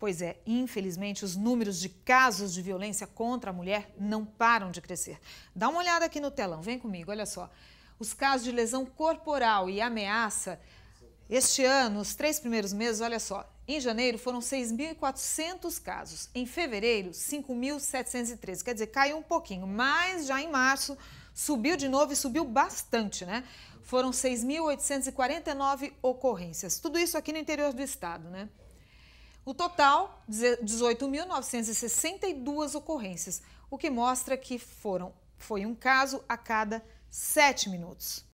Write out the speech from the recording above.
Pois é, infelizmente, os números de casos de violência contra a mulher não param de crescer. Dá uma olhada aqui no telão, vem comigo, olha só. Os casos de lesão corporal e ameaça, este ano, os três primeiros meses, olha só. Em janeiro foram 6.400 casos, em fevereiro, 5.713. Quer dizer, caiu um pouquinho, mas já em março subiu de novo e subiu bastante, né? Foram 6.849 ocorrências. Tudo isso aqui no interior do estado, né? O total, 18.962 ocorrências, o que mostra que foram, foi um caso a cada sete minutos.